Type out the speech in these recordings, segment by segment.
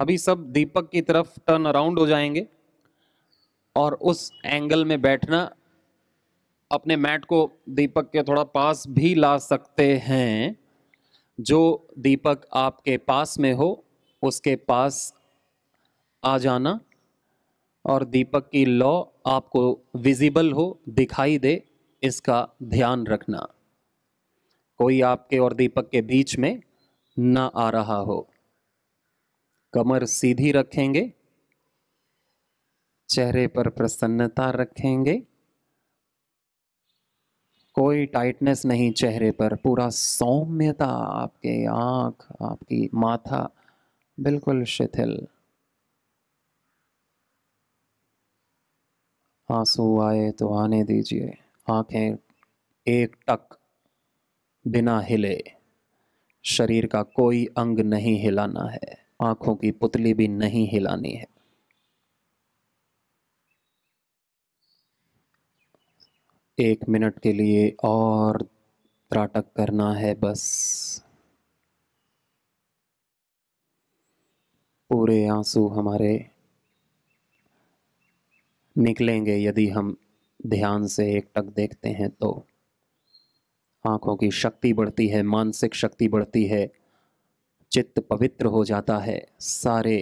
अभी सब दीपक की तरफ टर्न अराउंड हो जाएंगे और उस एंगल में बैठना अपने मैट को दीपक के थोड़ा पास भी ला सकते हैं जो दीपक आपके पास में हो उसके पास आ जाना और दीपक की लॉ आपको विजिबल हो दिखाई दे इसका ध्यान रखना कोई आपके और दीपक के बीच में ना आ रहा हो कमर सीधी रखेंगे चेहरे पर प्रसन्नता रखेंगे कोई टाइटनेस नहीं चेहरे पर पूरा सौम्यता आपके आंख आपकी माथा बिल्कुल शिथिल आंसू आए तो आने दीजिए आंखें एक टक बिना हिले शरीर का कोई अंग नहीं हिलाना है आंखों की पुतली भी नहीं हिलानी है एक मिनट के लिए और त्राटक करना है बस पूरे आंसू हमारे निकलेंगे यदि हम ध्यान से एक टक देखते हैं तो आंखों की शक्ति बढ़ती है मानसिक शक्ति बढ़ती है चित्त पवित्र हो जाता है सारे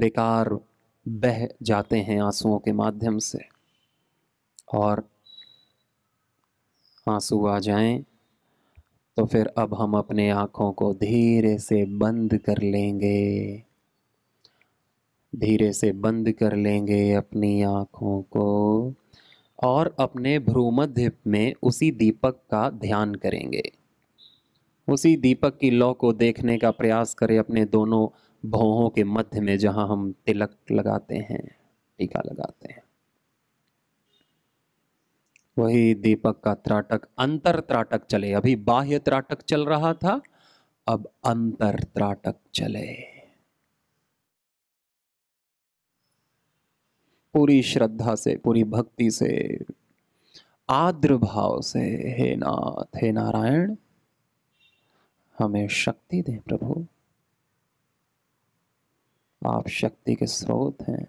बेकार बह जाते हैं आंसुओं के माध्यम से और आंसू आ जाएं तो फिर अब हम अपने आँखों को धीरे से बंद कर लेंगे धीरे से बंद कर लेंगे अपनी आँखों को और अपने भ्रूमध्य में उसी दीपक का ध्यान करेंगे उसी दीपक की लौ को देखने का प्रयास करें अपने दोनों भौहों के मध्य में जहां हम तिलक लगाते हैं टीका लगाते हैं वही दीपक का त्राटक अंतर त्राटक चले अभी बाह्य त्राटक चल रहा था अब अंतर त्राटक चले पूरी श्रद्धा से पूरी भक्ति से आद्र भाव से हे नाथ हे नारायण हमें शक्ति दें प्रभु आप शक्ति के स्रोत हैं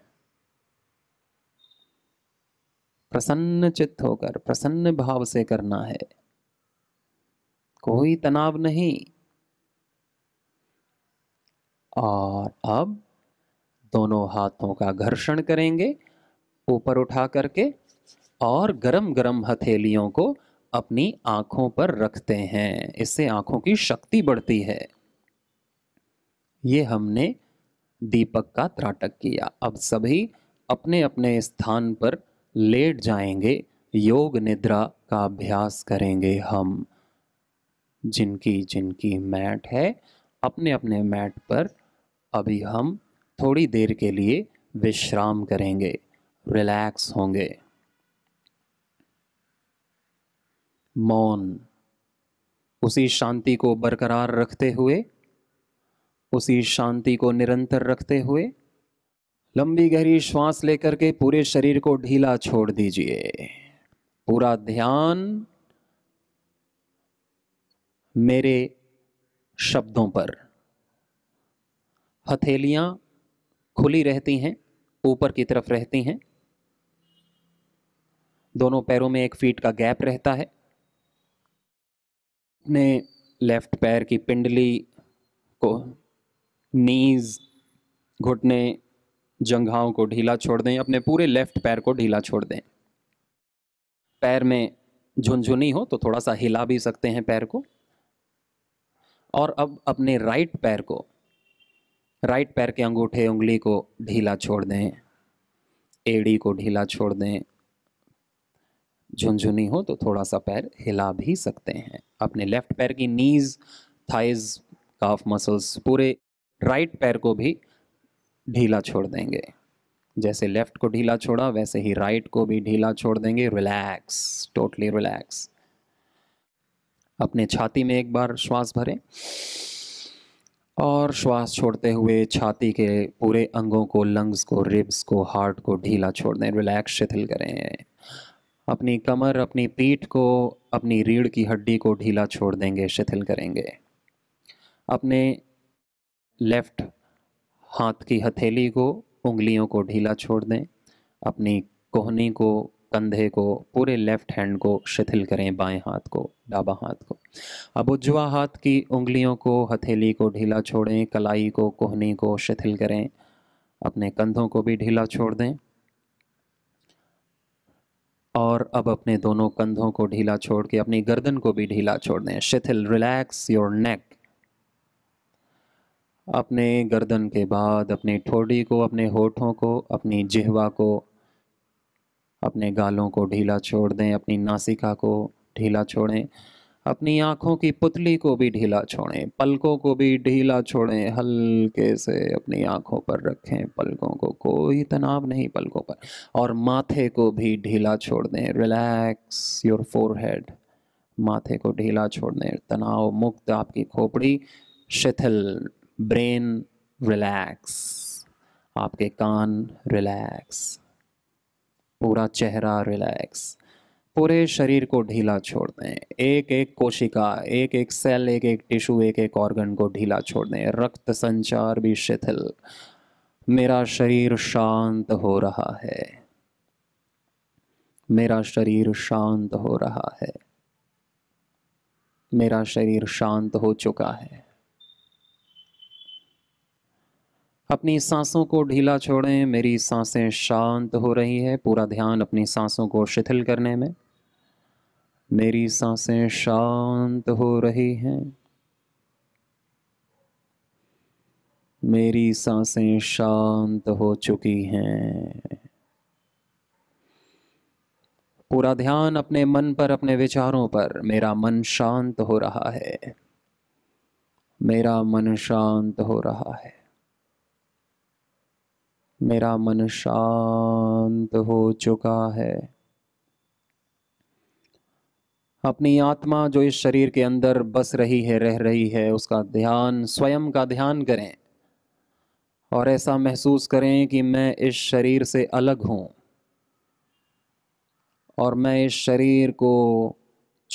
प्रसन्न चित्त होकर प्रसन्न भाव से करना है कोई तनाव नहीं और अब दोनों हाथों का घर्षण करेंगे ऊपर उठा करके और गरम गरम हथेलियों को अपनी आँखों पर रखते हैं इससे आँखों की शक्ति बढ़ती है ये हमने दीपक का त्राटक किया अब सभी अपने अपने स्थान पर लेट जाएंगे योग निद्रा का अभ्यास करेंगे हम जिनकी जिनकी मैट है अपने अपने मैट पर अभी हम थोड़ी देर के लिए विश्राम करेंगे रिलैक्स होंगे मौन उसी शांति को बरकरार रखते हुए उसी शांति को निरंतर रखते हुए लंबी गहरी श्वास लेकर के पूरे शरीर को ढीला छोड़ दीजिए पूरा ध्यान मेरे शब्दों पर हथेलियां खुली रहती हैं ऊपर की तरफ रहती हैं दोनों पैरों में एक फीट का गैप रहता है अपने लेफ्ट पैर की पिंडली को नीज घुटने जंघाओं को ढीला छोड़ दें अपने पूरे लेफ्ट पैर को ढीला छोड़ दें पैर में झुनझुनी हो तो थोड़ा सा हिला भी सकते हैं पैर को और अब अपने राइट पैर को राइट पैर के अंगूठे उंगली को ढीला छोड़ दें एड़ी को ढीला छोड़ दें झुनझुनी हो तो थोड़ा सा पैर हिला भी सकते हैं अपने लेफ्ट पैर की नीज़ थाइज काफ मसल्स पूरे राइट पैर को भी ढीला छोड़ देंगे जैसे लेफ़्ट को ढीला छोड़ा वैसे ही राइट को भी ढीला छोड़ देंगे रिलैक्स टोटली रिलैक्स अपने छाती में एक बार श्वास भरें और श्वास छोड़ते हुए छाती के पूरे अंगों को लंग्स को रिब्स को हार्ट को ढीला छोड़ दें रिलैक्स शिथिल करें अपनी कमर अपनी पीठ को अपनी रीढ़ की हड्डी को ढीला छोड़ देंगे शिथिल करेंगे अपने लेफ्ट हाथ की हथेली को उंगलियों को ढीला छोड़ दें अपनी कोहनी को कंधे को पूरे लेफ्ट हैंड को शिथिल करें बाएं हाथ को डाबा हाथ को अब उज्जवा हाथ की उंगलियों को हथेली को ढीला छोड़ें कलाई को कोहनी को शिथिल करें अपने कंधों को भी ढीला छोड़ दें और अब अपने दोनों कंधों को ढीला छोड़ के अपनी गर्दन को भी ढीला छोड़ दें शिथिल रिलैक्स योर नेक अपने गर्दन के बाद अपनी ठोड़ी को अपने होठों को अपनी जिहवा को अपने गालों को ढीला छोड़ दें अपनी नासिका को ढीला छोड़ें अपनी आँखों की पुतली को भी ढीला छोड़ें पलकों को भी ढीला छोड़ें हल्के से अपनी आँखों पर रखें पलकों को कोई तनाव नहीं पलकों पर और माथे को भी ढीला छोड़ दें रिलैक्स योर फोरहेड माथे को ढीला छोड़ दें तनाव मुक्त आपकी खोपड़ी शिथिल ब्रेन रिलैक्स आपके कान रिलैक्स पूरा चेहरा रिलैक्स पूरे शरीर को ढीला छोड़ दें एक एक कोशिका एक एक सेल एक एक टिश्यू एक एक ऑर्गन को ढीला छोड़ दें रक्त संचार भी शिथिल मेरा शरीर शांत हो रहा है मेरा शरीर शांत हो रहा है मेरा शरीर शांत हो चुका है अपनी सांसों को ढीला छोड़ें मेरी सांसें शांत हो रही है पूरा ध्यान अपनी सांसों को शिथिल करने में मेरी सांसें शांत हो रही हैं मेरी सांसें शांत हो चुकी हैं पूरा ध्यान अपने मन पर अपने विचारों पर मेरा मन शांत हो रहा है मेरा मन शांत हो रहा है मेरा मन शांत हो चुका है अपनी आत्मा जो इस शरीर के अंदर बस रही है रह रही है उसका ध्यान स्वयं का ध्यान करें और ऐसा महसूस करें कि मैं इस शरीर से अलग हूँ और मैं इस शरीर को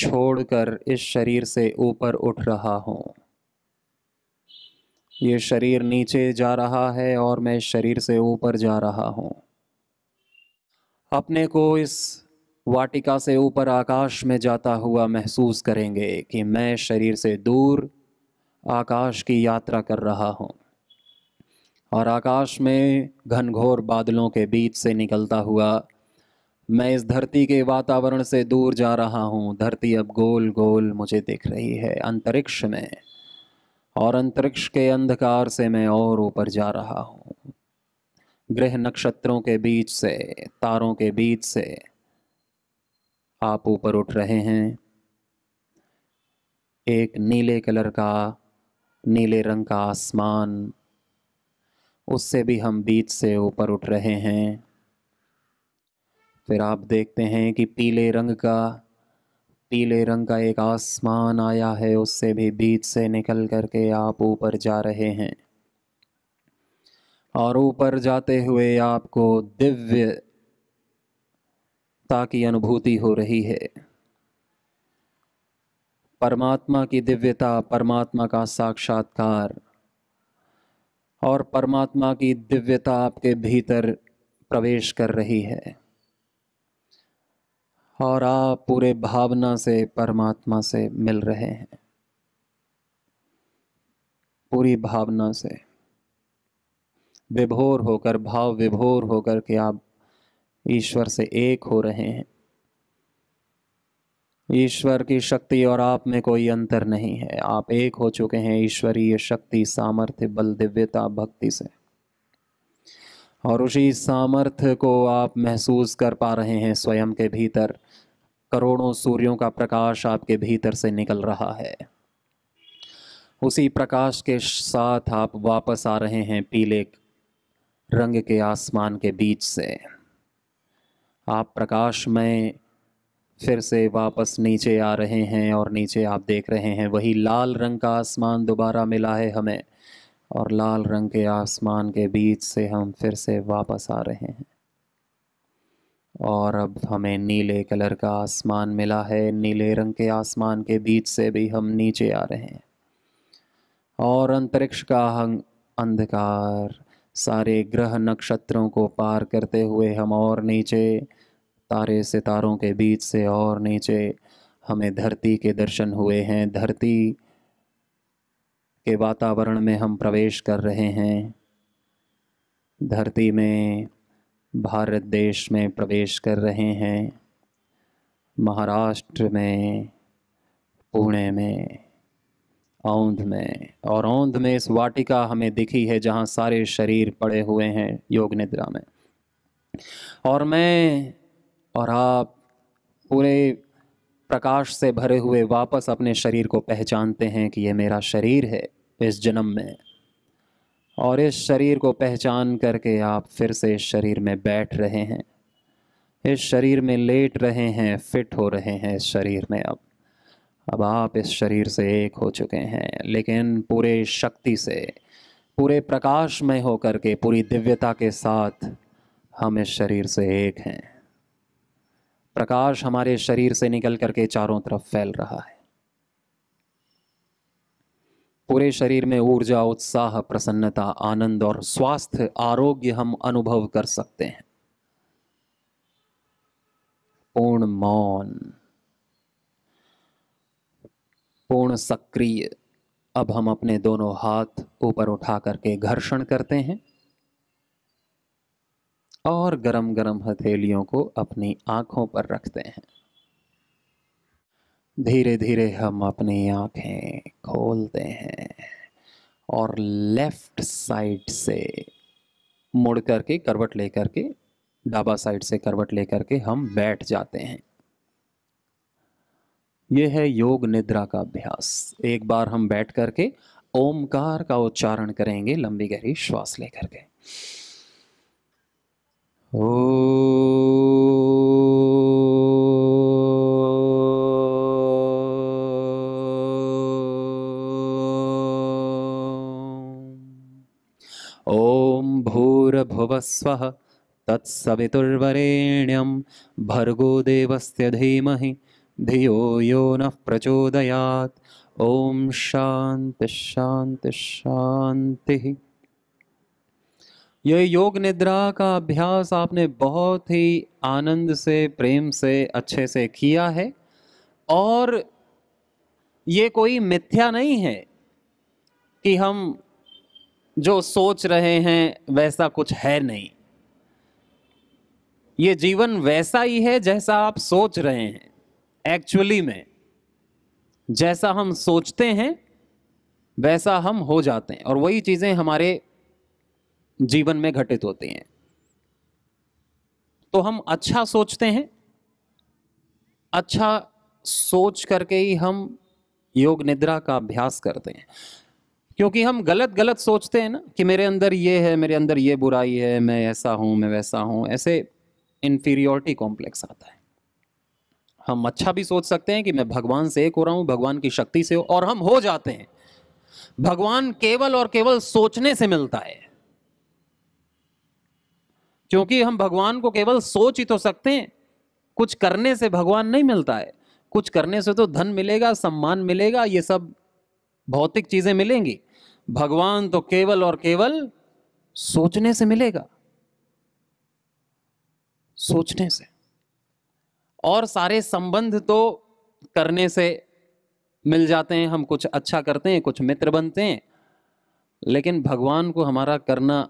छोड़कर इस शरीर से ऊपर उठ रहा हूँ ये शरीर नीचे जा रहा है और मैं शरीर से ऊपर जा रहा हूँ अपने को इस वाटिका से ऊपर आकाश में जाता हुआ महसूस करेंगे कि मैं शरीर से दूर आकाश की यात्रा कर रहा हूँ और आकाश में घनघोर बादलों के बीच से निकलता हुआ मैं इस धरती के वातावरण से दूर जा रहा हूँ धरती अब गोल गोल मुझे दिख रही है अंतरिक्ष में और अंतरिक्ष के अंधकार से मैं और ऊपर जा रहा हूँ ग्रह नक्षत्रों के बीच से तारों के बीच से आप ऊपर उठ रहे हैं एक नीले कलर का नीले रंग का आसमान उससे भी हम बीच से ऊपर उठ रहे हैं फिर आप देखते हैं कि पीले रंग का पीले रंग का एक आसमान आया है उससे भी बीच से निकल करके आप ऊपर जा रहे हैं और ऊपर जाते हुए आपको दिव्यता की अनुभूति हो रही है परमात्मा की दिव्यता परमात्मा का साक्षात्कार और परमात्मा की दिव्यता आपके भीतर प्रवेश कर रही है और आप पूरे भावना से परमात्मा से मिल रहे हैं पूरी भावना से विभोर होकर भाव विभोर होकर के आप ईश्वर से एक हो रहे हैं ईश्वर की शक्ति और आप में कोई अंतर नहीं है आप एक हो चुके हैं ईश्वरीय शक्ति सामर्थ्य बल दिव्यता भक्ति से और उसी सामर्थ्य को आप महसूस कर पा रहे हैं स्वयं के भीतर करोड़ों सूर्यों का प्रकाश आपके भीतर से निकल रहा है उसी प्रकाश के साथ आप वापस आ रहे हैं पीले रंग के आसमान के बीच से आप प्रकाश में फिर से वापस नीचे आ रहे हैं और नीचे आप देख रहे हैं वही लाल रंग का आसमान दोबारा मिला है हमें और लाल रंग के आसमान के बीच से हम फिर से वापस आ रहे हैं और अब हमें नीले कलर का आसमान मिला है नीले रंग के आसमान के बीच से भी हम नीचे आ रहे हैं और अंतरिक्ष का अंधकार सारे ग्रह नक्षत्रों को पार करते हुए हम और नीचे तारे सितारों के बीच से और नीचे हमें धरती के दर्शन हुए हैं धरती के वातावरण में हम प्रवेश कर रहे हैं धरती में भारत देश में प्रवेश कर रहे हैं महाराष्ट्र में पुणे में औंध में और औंध में इस वाटिका हमें दिखी है जहाँ सारे शरीर पड़े हुए हैं योग निद्रा में और मैं और आप पूरे प्रकाश से भरे हुए वापस अपने शरीर को पहचानते हैं कि ये मेरा शरीर है इस जन्म में और इस शरीर को पहचान करके आप फिर से इस शरीर में बैठ रहे हैं इस शरीर में लेट रहे हैं फिट हो रहे हैं इस शरीर में अब अब आप इस शरीर से एक हो चुके हैं लेकिन पूरे शक्ति से पूरे प्रकाश में होकर के पूरी दिव्यता के साथ हम इस शरीर से एक हैं प्रकाश हमारे शरीर से निकल करके चारों तरफ फैल रहा है पूरे शरीर में ऊर्जा उत्साह प्रसन्नता आनंद और स्वास्थ्य आरोग्य हम अनुभव कर सकते हैं पूर्ण मौन पूर्ण सक्रिय अब हम अपने दोनों हाथ ऊपर उठा करके घर्षण करते हैं और गरम गरम हथेलियों को अपनी आंखों पर रखते हैं धीरे धीरे हम अपनी आँखें खोलते हैं और लेफ्ट साइड से मुड़ करके करवट लेकर के डाबा साइड से करवट लेकर के हम बैठ जाते हैं यह है योग निद्रा का अभ्यास एक बार हम बैठ करके ओमकार का उच्चारण करेंगे लंबी गहरी श्वास लेकर के ओ स्वस्व तत्सवितुर्वरेण्यं भर्गो देवस्य धीमहि धियो यो नः शांति शांति शांति ये योग निद्रा का अभ्यास आपने बहुत ही आनंद से प्रेम से अच्छे से किया है और ये कोई मिथ्या नहीं है कि हम जो सोच रहे हैं वैसा कुछ है नहीं ये जीवन वैसा ही है जैसा आप सोच रहे हैं एक्चुअली में जैसा हम सोचते हैं वैसा हम हो जाते हैं और वही चीज़ें हमारे जीवन में घटित होती हैं तो हम अच्छा सोचते हैं अच्छा सोच करके ही हम योग निद्रा का अभ्यास करते हैं क्योंकि हम गलत गलत सोचते हैं ना कि मेरे अंदर ये है मेरे अंदर ये बुराई है मैं ऐसा हूँ मैं वैसा हूँ ऐसे इन्फीरियोरिटी कॉम्प्लेक्स आता है हम अच्छा भी सोच सकते हैं कि मैं भगवान से एक हो रहा हूँ भगवान की शक्ति से और हम हो जाते हैं भगवान केवल और केवल सोचने से मिलता है क्योंकि हम भगवान को केवल सोच ही तो सकते हैं कुछ करने से भगवान नहीं मिलता है कुछ करने से तो धन मिलेगा सम्मान मिलेगा ये सब भौतिक चीजें मिलेंगी भगवान तो केवल और केवल सोचने से मिलेगा सोचने से और सारे संबंध तो करने से मिल जाते हैं हम कुछ अच्छा करते हैं कुछ मित्र बनते हैं लेकिन भगवान को हमारा करना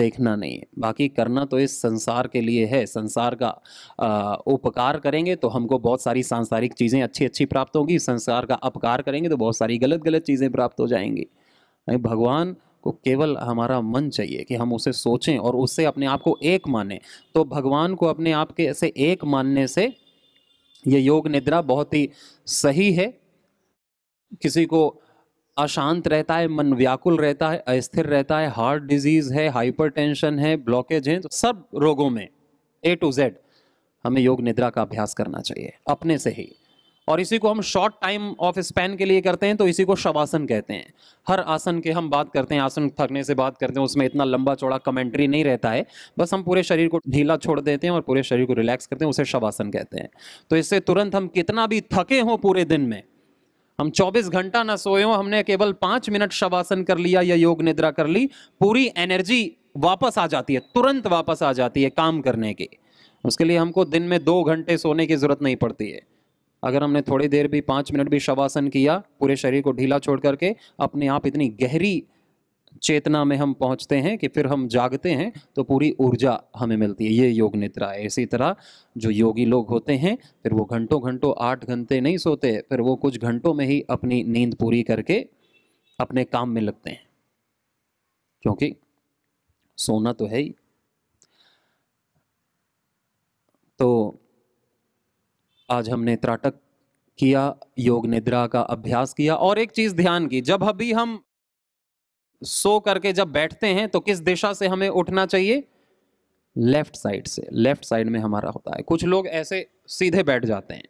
देखना नहीं है बाकी करना तो इस संसार के लिए है संसार का उपकार करेंगे तो हमको बहुत सारी सांसारिक चीज़ें अच्छी अच्छी प्राप्त होंगी संसार का अपकार करेंगे तो बहुत सारी गलत गलत चीज़ें प्राप्त हो जाएंगी भगवान को केवल हमारा मन चाहिए कि हम उसे सोचें और उससे अपने आप को एक माने तो भगवान को अपने आप के से एक मानने से ये योग निद्रा बहुत ही सही है किसी को अशांत रहता है मन व्याकुल रहता है अस्थिर रहता है हार्ट डिजीज है हाइपरटेंशन है ब्लॉकेज है तो सब रोगों में ए टू जेड हमें योग निद्रा का अभ्यास करना चाहिए अपने से ही और इसी को हम शॉर्ट टाइम ऑफ स्पैन के लिए करते हैं तो इसी को शवासन कहते हैं हर आसन के हम बात करते हैं आसन थकने से बात करते हैं उसमें इतना लंबा चौड़ा कमेंट्री नहीं रहता है बस हम पूरे शरीर को ढीला छोड़ देते हैं और पूरे शरीर को रिलैक्स करते हैं उसे शवासन कहते हैं तो इससे तुरंत हम कितना भी थके हों पूरे दिन में हम 24 घंटा ना सोए हों हमने केवल पाँच मिनट शवासन कर लिया या योग निद्रा कर ली पूरी एनर्जी वापस आ जाती है तुरंत वापस आ जाती है काम करने की उसके लिए हमको दिन में दो घंटे सोने की ज़रूरत नहीं पड़ती है अगर हमने थोड़ी देर भी पाँच मिनट भी शवासन किया पूरे शरीर को ढीला छोड़ करके अपने आप इतनी गहरी चेतना में हम पहुंचते हैं कि फिर हम जागते हैं तो पूरी ऊर्जा हमें मिलती है ये योग निद्रा है इसी तरह जो योगी लोग होते हैं फिर वो घंटों घंटों आठ घंटे नहीं सोते फिर वो कुछ घंटों में ही अपनी नींद पूरी करके अपने काम में लगते हैं क्योंकि सोना तो है ही तो आज हमने त्राटक किया योग निद्रा का अभ्यास किया और एक चीज ध्यान की जब अभी हम सो करके जब बैठते हैं तो किस दिशा से हमें उठना चाहिए लेफ्ट साइड से लेफ्ट साइड में हमारा होता है कुछ लोग ऐसे सीधे बैठ जाते हैं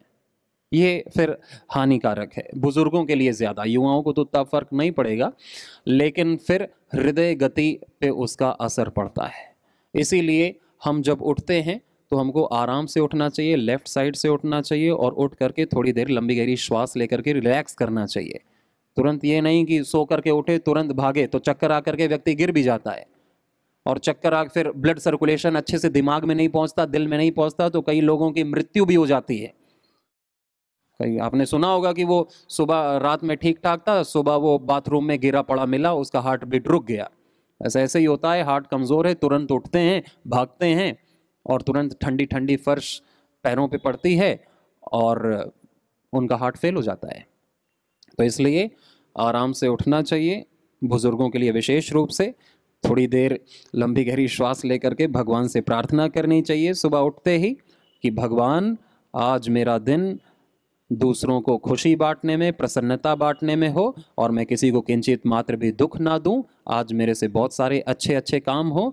ये फिर हानिकारक है बुजुर्गों के लिए ज़्यादा युवाओं को तो उतना फर्क नहीं पड़ेगा लेकिन फिर हृदय गति पे उसका असर पड़ता है इसीलिए हम जब उठते हैं तो हमको आराम से उठना चाहिए लेफ्ट साइड से उठना चाहिए और उठ करके थोड़ी देर लंबी गहरी श्वास लेकर के रिलैक्स करना चाहिए तुरंत ये नहीं कि सो करके उठे तुरंत भागे तो चक्कर आकर के व्यक्ति गिर भी जाता है और चक्कर आ फिर ब्लड सर्कुलेशन अच्छे से दिमाग में नहीं पहुंचता दिल में नहीं पहुंचता तो कई लोगों की मृत्यु भी हो जाती है कई आपने सुना होगा कि वो सुबह रात में ठीक ठाक था सुबह वो बाथरूम में गिरा पड़ा मिला उसका हार्ट बीट रुक गया ऐसे ऐसे ही होता है हार्ट कमज़ोर है तुरंत उठते हैं भागते हैं और तुरंत ठंडी ठंडी फर्श पैरों पे पड़ती है और उनका हार्ट फेल हो जाता है तो इसलिए आराम से उठना चाहिए बुज़ुर्गों के लिए विशेष रूप से थोड़ी देर लंबी गहरी श्वास लेकर के भगवान से प्रार्थना करनी चाहिए सुबह उठते ही कि भगवान आज मेरा दिन दूसरों को खुशी बांटने में प्रसन्नता बांटने में हो और मैं किसी को किंचित मात्र भी दुख ना दूं आज मेरे से बहुत सारे अच्छे अच्छे काम हो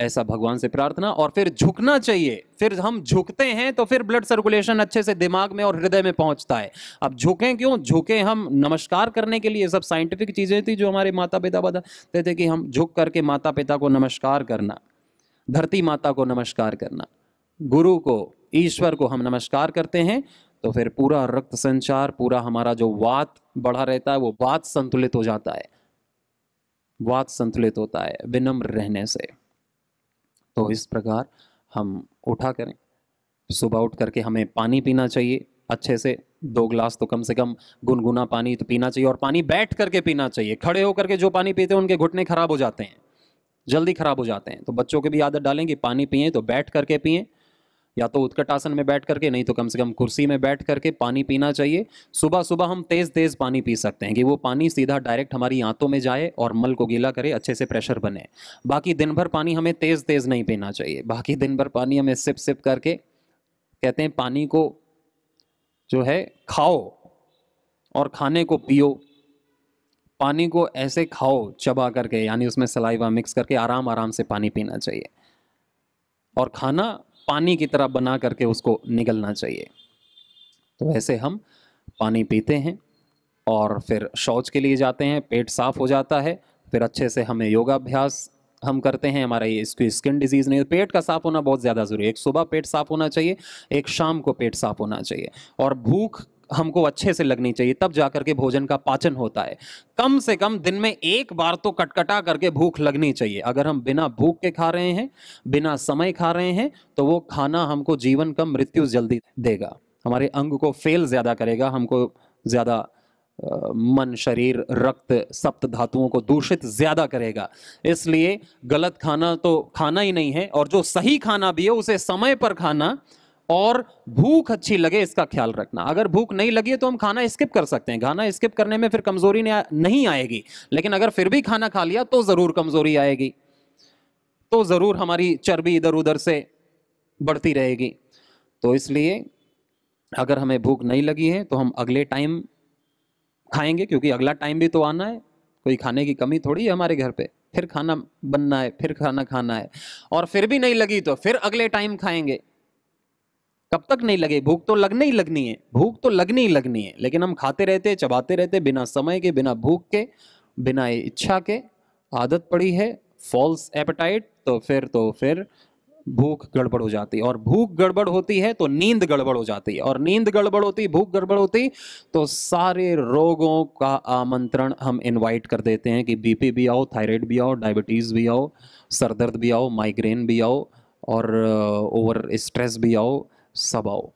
ऐसा भगवान से प्रार्थना और फिर झुकना चाहिए फिर हम झुकते हैं तो फिर ब्लड सर्कुलेशन अच्छे से दिमाग में और हृदय में पहुंचता है अब झुकें क्यों झुकें हम नमस्कार करने के लिए सब साइंटिफिक चीज़ें थी जो हमारे माता पिता बताते थे कि हम झुक करके माता पिता को नमस्कार करना धरती माता को नमस्कार करना गुरु को ईश्वर को हम नमस्कार करते हैं तो फिर पूरा रक्त संचार पूरा हमारा जो वात बढ़ा रहता है वो वात संतुलित हो जाता है वात संतुलित होता है विनम्र रहने से तो इस प्रकार हम उठा करें सुबह उठ करके हमें पानी पीना चाहिए अच्छे से दो गिलास तो कम से कम गुनगुना पानी तो पीना चाहिए और पानी बैठ करके पीना चाहिए खड़े होकर के जो पानी पीते हैं उनके घुटने खराब हो जाते हैं जल्दी खराब हो जाते हैं तो बच्चों के भी आदत डालें कि पानी पिए तो बैठ करके पिएं या तो उत्कट आसन में बैठ करके नहीं तो कम से कम कुर्सी में बैठ करके पानी पीना चाहिए सुबह सुबह हम तेज़ तेज़ पानी पी सकते हैं कि वो पानी सीधा डायरेक्ट हमारी आंतों में जाए और मल को गीला करे अच्छे से प्रेशर बने बाकी दिन भर पानी हमें तेज़ तेज़ नहीं पीना चाहिए बाकी दिन भर पानी हमें सिप सिप करके कहते हैं पानी को जो है खाओ और खाने को पियो पानी को ऐसे खाओ चबा करके यानी उसमें सलाइवा मिक्स करके आराम आराम से पानी पीना चाहिए और खाना पानी की तरह बना करके उसको निगलना चाहिए तो ऐसे हम पानी पीते हैं और फिर शौच के लिए जाते हैं पेट साफ हो जाता है फिर अच्छे से हमें योगाभ्यास हम करते हैं हमारा ये इसकी स्किन डिजीज़ नहीं पेट का साफ होना बहुत ज़्यादा ज़रूरी है एक सुबह पेट साफ होना चाहिए एक शाम को पेट साफ होना चाहिए और भूख हमको अच्छे से लगनी चाहिए तब जा करके भोजन का पाचन होता है कम से कम दिन में एक बार तो कटकटा करके भूख लगनी चाहिए अगर हम बिना भूख के खा रहे हैं बिना समय खा रहे हैं तो वो खाना हमको जीवन का मृत्यु जल्दी देगा हमारे अंग को फेल ज़्यादा करेगा हमको ज़्यादा मन शरीर रक्त सप्त धातुओं को दूषित ज़्यादा करेगा इसलिए गलत खाना तो खाना ही नहीं है और जो सही खाना भी है उसे समय पर खाना और भूख अच्छी लगे इसका ख्याल रखना अगर भूख नहीं लगी है तो हम खाना स्किप कर सकते हैं खाना स्किप करने में फिर कमजोरी नहीं आएगी लेकिन अगर फिर भी खाना खा लिया तो जरूर कमजोरी आएगी तो जरूर हमारी चर्बी इधर उधर से बढ़ती रहेगी तो इसलिए अगर हमें भूख नहीं लगी है तो हम अगले टाइम खाएंगे क्योंकि अगला टाइम भी तो आना है कोई खाने की कमी थोड़ी है हमारे घर पे फिर खाना बनना है फिर खाना खाना है और फिर भी नहीं लगी तो फिर अगले टाइम खाएंगे कब तक नहीं लगे भूख तो लगने ही लगनी है भूख तो लगनी ही लगनी है लेकिन हम खाते रहते चबाते रहते बिना समय के बिना भूख के बिना इच्छा के आदत पड़ी है फॉल्स एपेटाइट तो फिर तो फिर भूख गड़बड़ हो जाती है और भूख गड़बड़ होती है तो नींद गड़बड़ हो जाती है और नींद गड़बड़ होती भूख गड़बड़ होती तो सारे रोगों का आमंत्रण हम इनवाइट कर देते हैं कि बीपी भी आओ थायराइड भी आओ डायबिटीज़ भी आओ सरदर्द भी आओ माइग्रेन भी आओ और ओवर uh, स्ट्रेस भी आओ सबाओ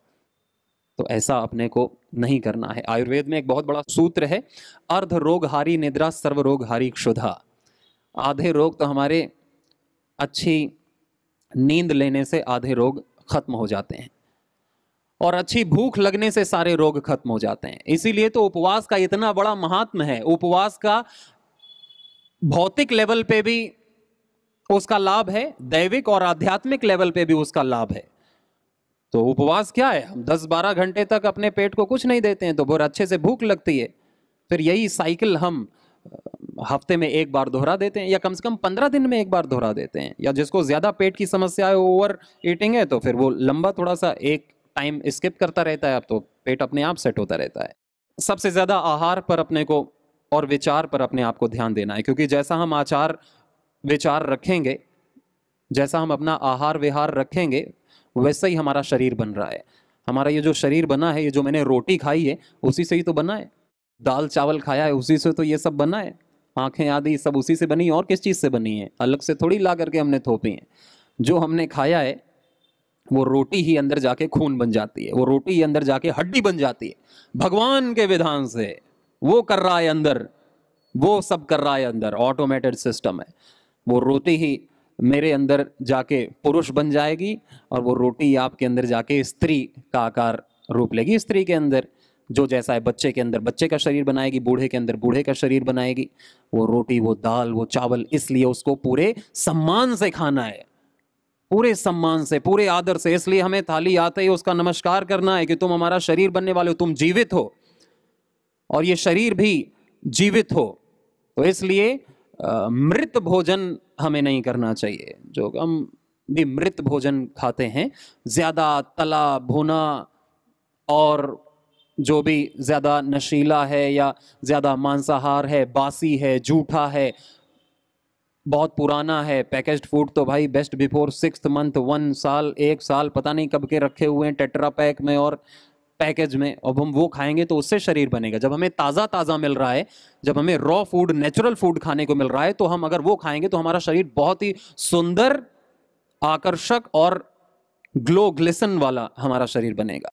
तो ऐसा अपने को नहीं करना है आयुर्वेद में एक बहुत बड़ा सूत्र है अर्ध रोगहारी निद्रा सर्व रोगहारी क्षुधा आधे रोग तो हमारे अच्छी नींद लेने से आधे रोग खत्म हो जाते हैं और अच्छी भूख लगने से सारे रोग खत्म हो जाते हैं इसीलिए तो उपवास का इतना बड़ा महात्म है उपवास का भौतिक लेवल पे भी उसका लाभ है दैविक और आध्यात्मिक लेवल पे भी उसका लाभ है तो उपवास क्या है हम 10-12 घंटे तक अपने पेट को कुछ नहीं देते हैं तो बहुत अच्छे से भूख लगती है फिर यही साइकिल हम हफ्ते में एक बार दोहरा देते हैं या कम से कम पंद्रह दिन में एक बार दोहरा देते हैं या जिसको ज़्यादा पेट की समस्या है ओवर ईटिंग है तो फिर वो लंबा थोड़ा सा एक टाइम स्किप करता रहता है अब तो पेट अपने आप सेट होता रहता है सबसे ज़्यादा आहार पर अपने को और विचार पर अपने आप को ध्यान देना है क्योंकि जैसा हम आचार विचार रखेंगे जैसा हम अपना आहार विहार रखेंगे वैसा ही हमारा शरीर बन रहा है हमारा ये जो शरीर बना है ये जो मैंने रोटी खाई है उसी से ही तो बना है दाल चावल खाया है उसी से तो ये सब बना है आँखें आदि सब उसी से बनी और किस चीज़ से बनी है अलग से थोड़ी ला करके हमने थोपी है जो हमने खाया है वो रोटी ही अंदर जाके खून बन जाती है वो रोटी ही अंदर जाके हड्डी बन जाती है भगवान के विधान से वो कर रहा है अंदर वो सब कर रहा है अंदर ऑटोमेटेड सिस्टम है वो रोटी ही मेरे अंदर जाके पुरुष बन जाएगी और वो रोटी आपके अंदर जाके स्त्री का आकार रूप लेगी स्त्री के अंदर जो जैसा है बच्चे के अंदर बच्चे का शरीर बनाएगी बूढ़े के अंदर बूढ़े का शरीर बनाएगी वो रोटी वो दाल वो चावल इसलिए उसको पूरे सम्मान से खाना है पूरे सम्मान से पूरे आदर से इसलिए हमें थाली आते ही उसका नमस्कार करना है कि तुम हमारा शरीर बनने वाले हो तुम जीवित हो और ये शरीर भी जीवित हो तो इसलिए मृत भोजन हमें नहीं करना चाहिए जो हम भी मृत भोजन खाते हैं ज़्यादा तला भुना और जो भी ज़्यादा नशीला है या ज़्यादा मांसाहार है बासी है जूठा है बहुत पुराना है पैकेज्ड फूड तो भाई best before six month one साल एक साल पता नहीं कब के रखे हुए हैं टेट्रा पैक में और पैकेज में अब हम वो खाएंगे तो उससे शरीर बनेगा जब हमें ताज़ा ताज़ा मिल रहा है जब हमें रॉ फूड नेचुरल फूड खाने को मिल रहा है तो हम अगर वो खाएंगे तो हमारा शरीर बहुत ही सुंदर आकर्षक और ग्लो ग्लिसन वाला हमारा शरीर बनेगा